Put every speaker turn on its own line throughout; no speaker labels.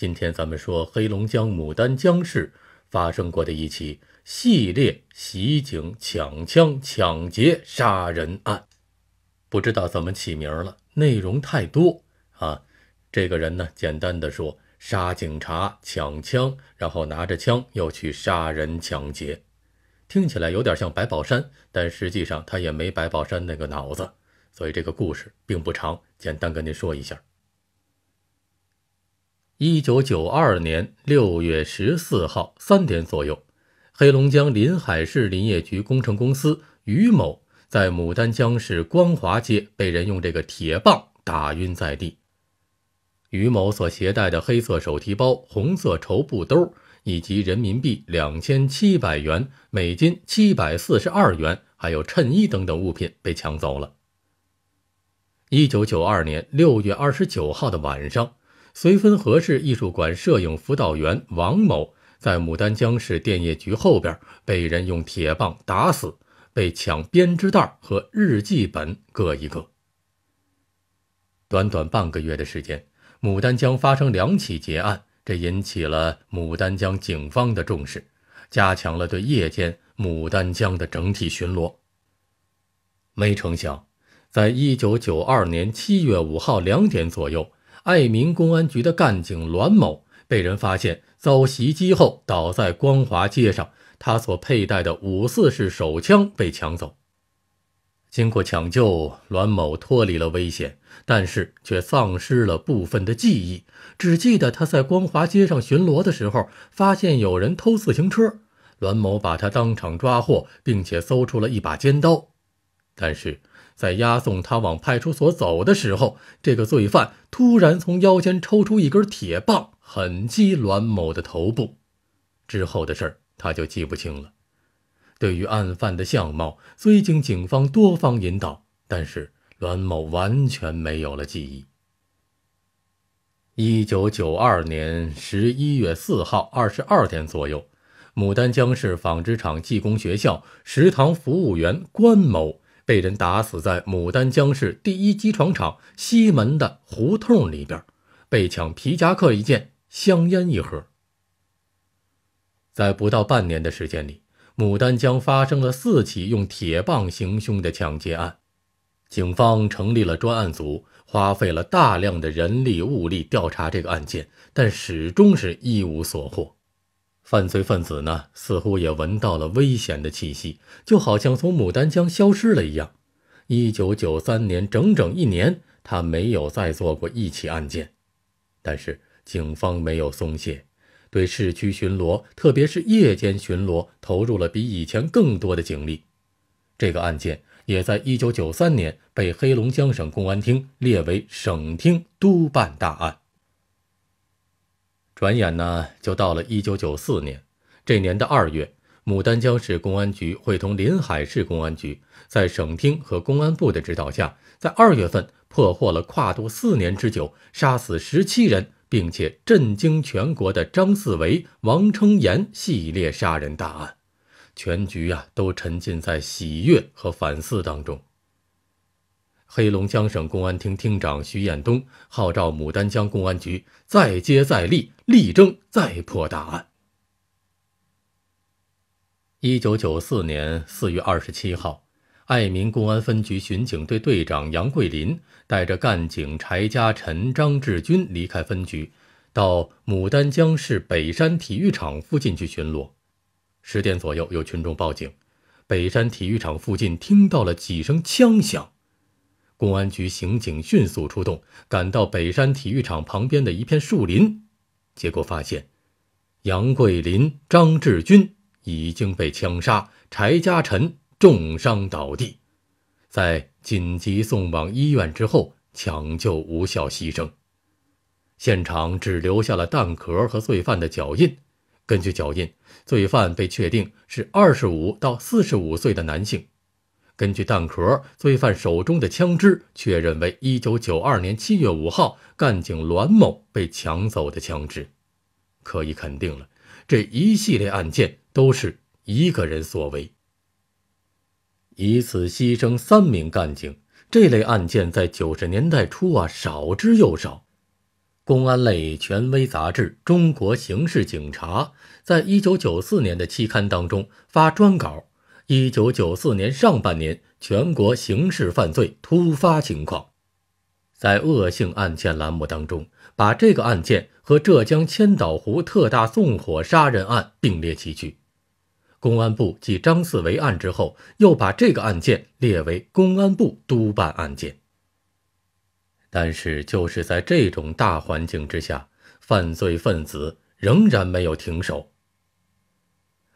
今天咱们说黑龙江牡丹江市发生过的一起系列袭警、抢枪、抢劫、杀人案，不知道怎么起名了，内容太多啊。这个人呢，简单的说，杀警察、抢枪，然后拿着枪又去杀人抢劫，听起来有点像白宝山，但实际上他也没白宝山那个脑子，所以这个故事并不长，简单跟您说一下。一九九二年六月十四号三点左右，黑龙江临海市林业局工程公司于某在牡丹江市光华街被人用这个铁棒打晕在地。于某所携带的黑色手提包、红色绸布兜以及人民币两千七百元、美金七百四十二元，还有衬衣等等物品被抢走了。一九九二年六月二十九号的晚上。绥芬河市艺术馆摄影辅导员王某在牡丹江市电业局后边被人用铁棒打死，被抢编织袋和日记本各一个。短短半个月的时间，牡丹江发生两起劫案，这引起了牡丹江警方的重视，加强了对夜间牡丹江的整体巡逻。没成想，在一九九二年七月五号两点左右。爱民公安局的干警栾某被人发现遭袭击后倒在光华街上，他所佩戴的五四式手枪被抢走。经过抢救，栾某脱离了危险，但是却丧失了部分的记忆，只记得他在光华街上巡逻的时候，发现有人偷自行车，栾某把他当场抓获，并且搜出了一把尖刀，但是。在押送他往派出所走的时候，这个罪犯突然从腰间抽出一根铁棒，狠击栾某的头部。之后的事儿他就记不清了。对于案犯的相貌，虽经警方多方引导，但是栾某完全没有了记忆。一九九二年十一月四号二十二点左右，牡丹江市纺织厂技工学校食堂服务员关某。被人打死在牡丹江市第一机床厂西门的胡同里边，被抢皮夹克一件、香烟一盒。在不到半年的时间里，牡丹江发生了四起用铁棒行凶的抢劫案，警方成立了专案组，花费了大量的人力物力调查这个案件，但始终是一无所获。犯罪分子呢，似乎也闻到了危险的气息，就好像从牡丹江消失了一样。一九九三年整整一年，他没有再做过一起案件，但是警方没有松懈，对市区巡逻，特别是夜间巡逻，投入了比以前更多的警力。这个案件也在一九九三年被黑龙江省公安厅列为省厅督办大案。转眼呢，就到了一九九四年。这年的二月，牡丹江市公安局会同临海市公安局，在省厅和公安部的指导下，在二月份破获了跨度四年之久、杀死十七人，并且震惊全国的张四维、王成岩系列杀人大案。全局啊，都沉浸在喜悦和反思当中。黑龙江省公安厅厅长徐彦东号召牡丹江公安局再接再厉，力争再破大案。一九九四年四月二十七号，爱民公安分局巡警队队长杨桂林带着干警柴家臣、张志军离开分局，到牡丹江市北山体育场附近去巡逻。十点左右，有群众报警，北山体育场附近听到了几声枪响。公安局刑警迅速出动，赶到北山体育场旁边的一片树林，结果发现杨桂林、张志军已经被枪杀，柴家臣重伤倒地，在紧急送往医院之后，抢救无效牺牲。现场只留下了弹壳和罪犯的脚印，根据脚印，罪犯被确定是二十五到四十五岁的男性。根据弹壳、罪犯手中的枪支确认为一九九二年七月五号干警栾某被抢走的枪支，可以肯定了，这一系列案件都是一个人所为。一次牺牲三名干警，这类案件在九十年代初啊少之又少。公安类权威杂志《中国刑事警察》在一九九四年的期刊当中发专稿。一九九四年上半年，全国刑事犯罪突发情况，在恶性案件栏目当中，把这个案件和浙江千岛湖特大纵火杀人案并列齐聚。公安部继张四维案之后，又把这个案件列为公安部督办案件。但是，就是在这种大环境之下，犯罪分子仍然没有停手。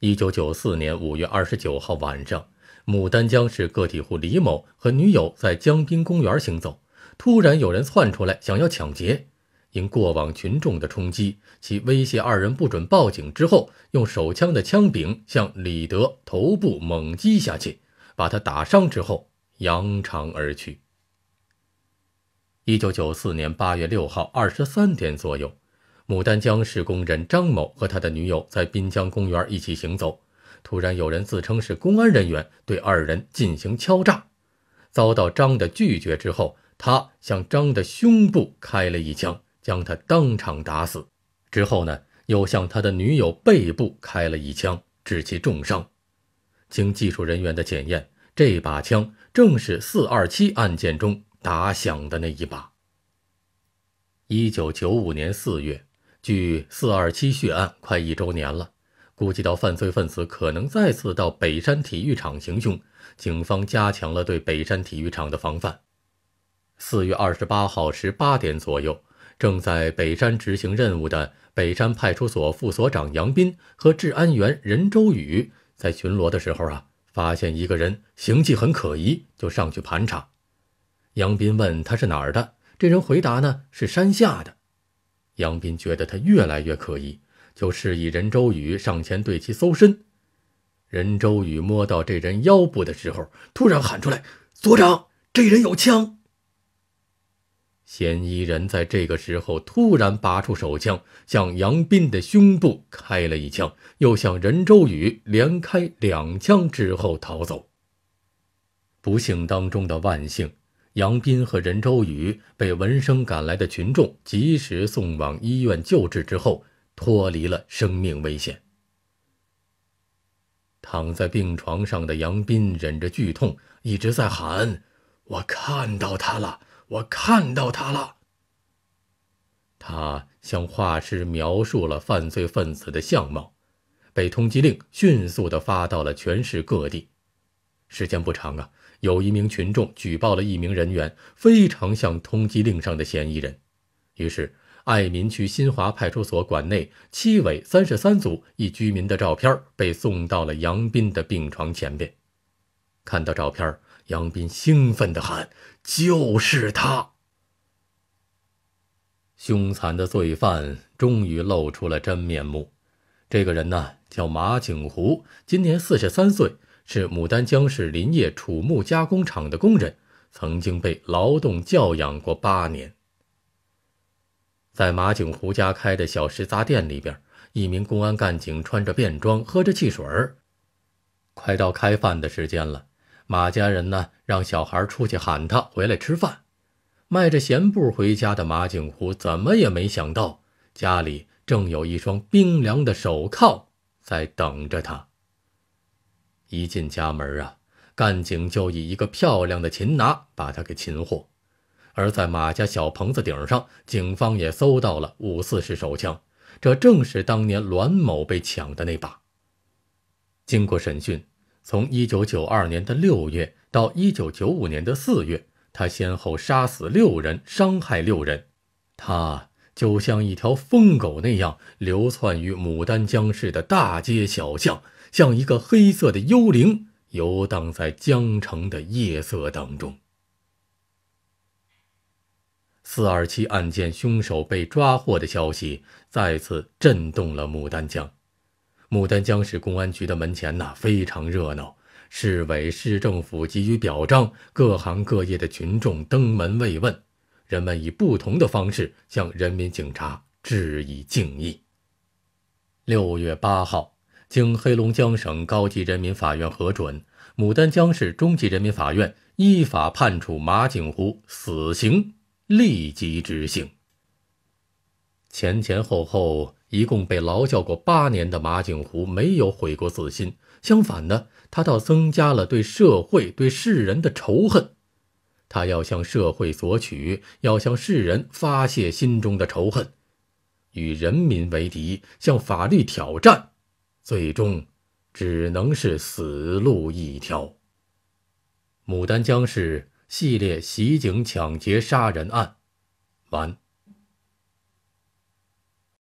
一九九四年五月二十九号晚上，牡丹江市个体户李某和女友在江滨公园行走，突然有人窜出来想要抢劫，因过往群众的冲击，其威胁二人不准报警之后，用手枪的枪柄向李德头部猛击下去，把他打伤之后扬长而去。一九九四年八月六号二十三点左右。牡丹江市工人张某和他的女友在滨江公园一起行走，突然有人自称是公安人员，对二人进行敲诈。遭到张的拒绝之后，他向张的胸部开了一枪，将他当场打死。之后呢，又向他的女友背部开了一枪，致其重伤。经技术人员的检验，这把枪正是“四二七”案件中打响的那一把。一九九五年四月。距四二七血案快一周年了，估计到犯罪分子可能再次到北山体育场行凶，警方加强了对北山体育场的防范。四月二十八号十八点左右，正在北山执行任务的北山派出所副所长杨斌和治安员任周宇在巡逻的时候啊，发现一个人形迹很可疑，就上去盘查。杨斌问他是哪儿的，这人回答呢是山下的。杨斌觉得他越来越可疑，就示意任周宇上前对其搜身。任周宇摸到这人腰部的时候，突然喊出来：“所长，这人有枪！”嫌疑人在这个时候突然拔出手枪，向杨斌的胸部开了一枪，又向任周宇连开两枪之后逃走。不幸当中的万幸。杨斌和任周宇被闻声赶来的群众及时送往医院救治之后，脱离了生命危险。躺在病床上的杨斌忍着剧痛，一直在喊：“我看到他了，我看到他了。”他向画师描述了犯罪分子的相貌，被通缉令迅速地发到了全市各地。时间不长啊。有一名群众举报了一名人员非常像通缉令上的嫌疑人，于是爱民区新华派出所管内七委三十三组一居民的照片被送到了杨斌的病床前边。看到照片，杨斌兴奋的喊：“就是他！凶残的罪犯终于露出了真面目。这个人呢，叫马景湖，今年四十三岁。”是牡丹江市林业储木加工厂的工人，曾经被劳动教养过八年。在马景湖家开的小食杂店里边，一名公安干警穿着便装，喝着汽水儿。快到开饭的时间了，马家人呢让小孩出去喊他回来吃饭。迈着闲步回家的马景湖怎么也没想到，家里正有一双冰凉的手铐在等着他。一进家门啊，干警就以一个漂亮的擒拿把他给擒获。而在马家小棚子顶上，警方也搜到了五四式手枪，这正是当年栾某被抢的那把。经过审讯，从一九九二年的六月到一九九五年的四月，他先后杀死六人，伤害六人。他就像一条疯狗那样流窜于牡丹江市的大街小巷。像一个黑色的幽灵游荡在江城的夜色当中。四二七案件凶手被抓获的消息再次震动了牡丹江。牡丹江市公安局的门前呐非常热闹，市委、市政府给予表彰，各行各业的群众登门慰问，人们以不同的方式向人民警察致以敬意。六月八号。经黑龙江省高级人民法院核准，牡丹江市中级人民法院依法判处马景湖死刑，立即执行。前前后后一共被劳教过八年的马景湖没有悔过自新，相反呢，他倒增加了对社会、对世人的仇恨。他要向社会索取，要向世人发泄心中的仇恨，与人民为敌，向法律挑战。最终，只能是死路一条。牡丹江市系列袭警、抢劫、杀人案，完。